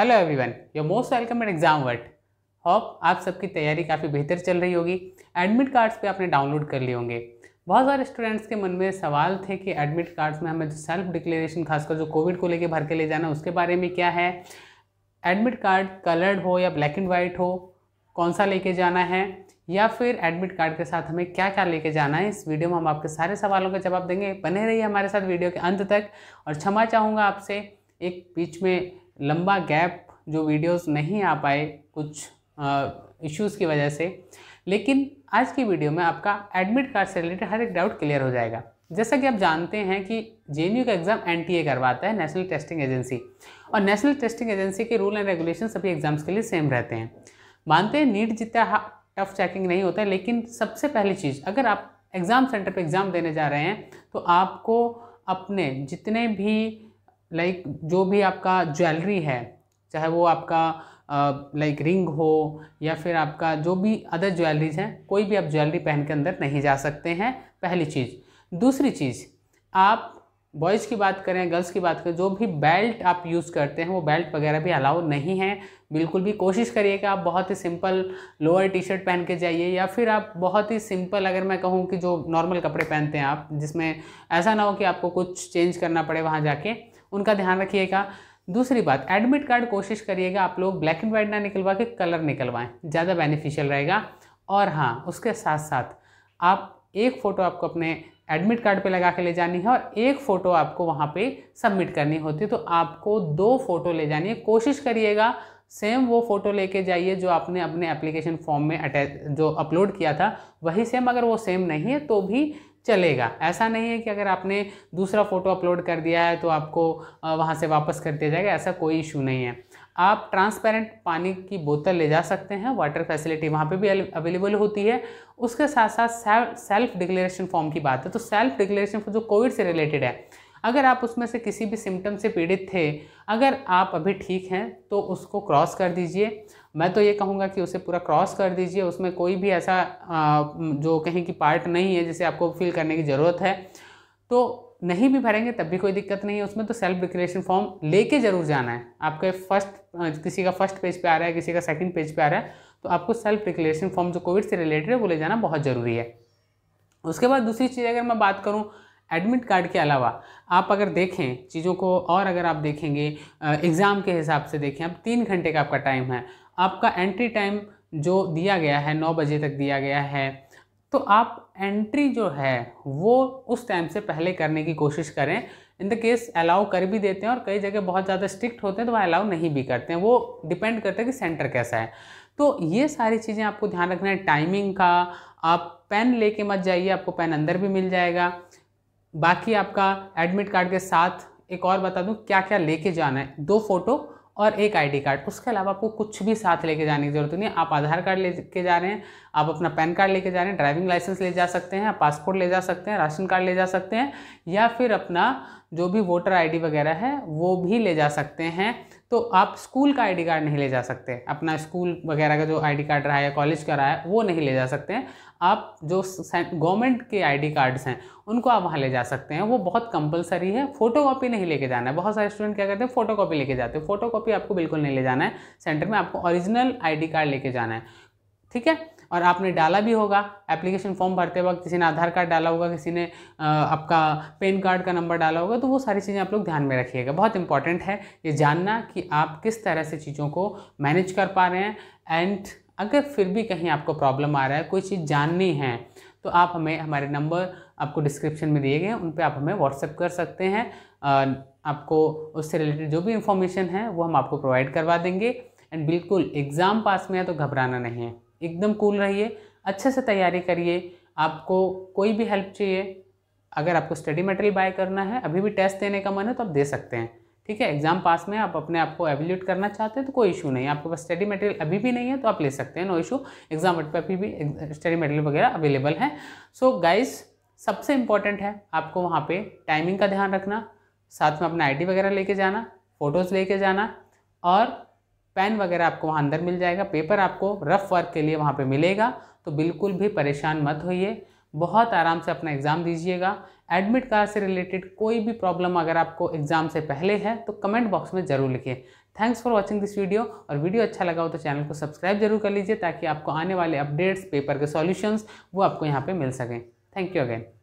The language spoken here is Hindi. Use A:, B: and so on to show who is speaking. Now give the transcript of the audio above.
A: hello everyone your most welcome at exam vert hope आप सबकी तैयारी काफ़ी बेहतर चल रही होगी एडमिट कार्ड्स पे आपने डाउनलोड कर लिए होंगे बहुत सारे स्टूडेंट्स के मन में सवाल थे कि एडमिट कार्ड्स में हमें जो सेल्फ डिक्लेरेशन खासकर जो कोविड को लेकर भर के ले जाना उसके बारे में क्या है एडमिट कार्ड कलर्ड हो या ब्लैक एंड वाइट हो कौन सा लेके जाना है या फिर एडमिट कार्ड के साथ हमें क्या क्या लेके जाना है इस वीडियो में हम आपके सारे सवालों का जवाब देंगे बने रहिए हमारे साथ वीडियो के अंत तक और क्षमा चाहूँगा आपसे एक बीच में लंबा गैप जो वीडियोस नहीं आ पाए कुछ इश्यूज़ की वजह से लेकिन आज की वीडियो में आपका एडमिट कार्ड से रिलेटेड हर एक डाउट क्लियर हो जाएगा जैसा कि आप जानते हैं कि जे का एग्ज़ाम एन करवाता है नेशनल टेस्टिंग एजेंसी और नेशनल टेस्टिंग एजेंसी के रूल एंड रेगुलेशन सभी एग्ज़ाम्स के लिए सेम रहते हैं मानते हैं नीट जितना टफ चेकिंग नहीं होता है लेकिन सबसे पहली चीज़ अगर आप एग्ज़ाम सेंटर पर एग्ज़ाम देने जा रहे हैं तो आपको अपने जितने भी लाइक जो भी आपका ज्वेलरी है चाहे वो आपका लाइक रिंग हो या फिर आपका जो भी अदर ज्वेलरीज हैं कोई भी आप ज्वेलरी पहन के अंदर नहीं जा सकते हैं पहली चीज़ दूसरी चीज़ आप बॉयज़ की बात करें गर्ल्स की बात करें जो भी बेल्ट आप यूज़ करते हैं वो बेल्ट वगैरह भी अलाउ नहीं है बिल्कुल भी कोशिश करिए कि आप बहुत ही सिंपल लोअर टी शर्ट पहन के जाइए या फिर आप बहुत ही सिंपल अगर मैं कहूँ कि जो नॉर्मल कपड़े पहनते हैं आप जिसमें ऐसा ना हो कि आपको कुछ चेंज करना पड़े वहाँ जाके उनका ध्यान रखिएगा दूसरी बात एडमिट कार्ड कोशिश करिएगा आप लोग ब्लैक एंड वाइट ना निकलवा के कलर निकलवाएं ज़्यादा बेनिफिशियल रहेगा और हाँ उसके साथ साथ आप एक फ़ोटो आपको अपने एडमिट कार्ड पे लगा के ले जानी है और एक फ़ोटो आपको वहाँ पे सबमिट करनी होती है तो आपको दो फ़ोटो ले जानी है कोशिश करिएगा सेम वो फ़ोटो लेके जाइए जो आपने अपने एप्लीकेशन फॉर्म में अटैच जो अपलोड किया था वही सेम अगर वो सेम नहीं है तो भी चलेगा ऐसा नहीं है कि अगर आपने दूसरा फ़ोटो अपलोड कर दिया है तो आपको वहाँ से वापस कर दिया जाएगा ऐसा कोई इशू नहीं है आप ट्रांसपेरेंट पानी की बोतल ले जा सकते हैं वाटर फैसिलिटी वहाँ पे भी अवेलेबल होती है उसके साथ साथ सेल्फ डिक्लेरेशन फॉर्म की बात है तो सेल्फ डिक्लेरेशन जो कोविड से रिलेटेड है अगर आप उसमें से किसी भी सिम्टम से पीड़ित थे अगर आप अभी ठीक हैं तो उसको क्रॉस कर दीजिए मैं तो ये कहूँगा कि उसे पूरा क्रॉस कर दीजिए उसमें कोई भी ऐसा जो कहीं की पार्ट नहीं है जिसे आपको फील करने की ज़रूरत है तो नहीं भी भरेंगे तब भी कोई दिक्कत नहीं है उसमें तो सेल्फ डिक्लेरेशन फॉर्म लेके जरूर जाना है आपके फर्स्ट किसी का फर्स्ट पेज पे आ रहा है किसी का सेकंड पेज पे आ रहा है तो आपको सेल्फ डिक्लेरेशन फॉर्म जो कोविड से रिलेटेड है वो ले जाना बहुत ज़रूरी है उसके बाद दूसरी चीज़ अगर मैं बात करूँ एडमिट कार्ड के अलावा आप अगर देखें चीज़ों को और अगर आप देखेंगे एग्ज़ाम के हिसाब से देखें अब तीन घंटे का आपका टाइम है आपका एंट्री टाइम जो दिया गया है नौ बजे तक दिया गया है तो आप एंट्री जो है वो उस टाइम से पहले करने की कोशिश करें इन द केस अलाउ कर भी देते हैं और कई जगह बहुत ज़्यादा स्ट्रिक्ट होते हैं तो वह अलाउ नहीं भी करते हैं वो डिपेंड करता है कि सेंटर कैसा है तो ये सारी चीज़ें आपको ध्यान रखना है टाइमिंग का आप पेन लेके मत जाइए आपको पेन अंदर भी मिल जाएगा बाकी आपका एडमिट कार्ड के साथ एक और बता दूं क्या क्या लेके जाना है दो फोटो और एक आईडी कार्ड उसके अलावा आपको कुछ भी साथ लेके जाने की जरूरत नहीं है आप आधार कार्ड लेके जा रहे हैं आप अपना पैन कार्ड लेके जा रहे हैं ड्राइविंग लाइसेंस ले जा सकते हैं पासपोर्ट ले जा सकते हैं राशन कार्ड ले जा सकते हैं या फिर अपना जो भी वोटर आईडी वगैरह है वो भी ले जा सकते हैं तो आप स्कूल का आईडी कार्ड नहीं ले जा सकते अपना स्कूल वगैरह का जो आईडी कार्ड रहा है कॉलेज का रहा है वो नहीं ले जा सकते हैं आप जो गवर्नमेंट के आईडी कार्ड्स हैं उनको आप वहाँ ले जा सकते हैं वो बहुत कंपलसरी है फोटो कॉपी नहीं लेके जाना है बहुत सारे स्टूडेंट क्या करते हैं फोटो कॉपी लेके जाते हैं फोटो कॉपी आपको बिल्कुल नहीं ले जाना है सेंटर में आपको ओरिजिनल डी कार्ड लेके जाना है ठीक है और आपने डाला भी होगा एप्लीकेशन फॉर्म भरते वक्त किसी ने आधार कार्ड डाला होगा किसी ने आपका पेन कार्ड का नंबर डाला होगा तो वो सारी चीज़ें आप लोग ध्यान में रखिएगा बहुत इंपॉर्टेंट है ये जानना कि आप किस तरह से चीज़ों को मैनेज कर पा रहे हैं एंड अगर फिर भी कहीं आपको प्रॉब्लम आ रहा है कोई चीज़ जाननी है तो आप हमें हमारे नंबर आपको डिस्क्रिप्शन में दिए गए उन पर आप हमें व्हाट्सएप कर सकते हैं आपको उससे रिलेटेड जो भी इंफॉर्मेशन है वो हम आपको प्रोवाइड करवा देंगे एंड बिल्कुल एग्ज़ाम पास में है तो घबराना नहीं है एकदम कूल रहिए अच्छे से तैयारी करिए आपको कोई भी हेल्प चाहिए अगर आपको स्टडी मटेरियल बाय करना है अभी भी टेस्ट देने का मन है तो आप दे सकते हैं ठीक है एग्जाम पास में आप अपने आप को एवेल्यूट करना चाहते हैं तो कोई इशू नहीं है आपके पास स्टडी मटेरियल अभी भी नहीं है तो आप ले सकते हैं नो इशू एग्जाम पर अभी भी स्टडी मटेरियल वगैरह अवेलेबल है सो so, गाइस सबसे इम्पॉर्टेंट है आपको वहाँ पर टाइमिंग का ध्यान रखना साथ में अपना आई वगैरह लेके जाना फ़ोटोज़ लेके जाना और पेन वगैरह आपको वहाँ अंदर मिल जाएगा पेपर आपको रफ वर्क के लिए वहाँ पे मिलेगा तो बिल्कुल भी परेशान मत होइए बहुत आराम से अपना एग्ज़ाम दीजिएगा एडमिट कार्ड से रिलेटेड कोई भी प्रॉब्लम अगर आपको एग्ज़ाम से पहले है तो कमेंट बॉक्स में ज़रूर लिखिए thanks for watching this video और वीडियो अच्छा लगा हो तो चैनल को सब्सक्राइब जरूर कर लीजिए ताकि आपको आने वाले अपडेट्स पेपर के सॉल्यूशंस वो आपको यहाँ पे मिल सकें थैंक यू अगेन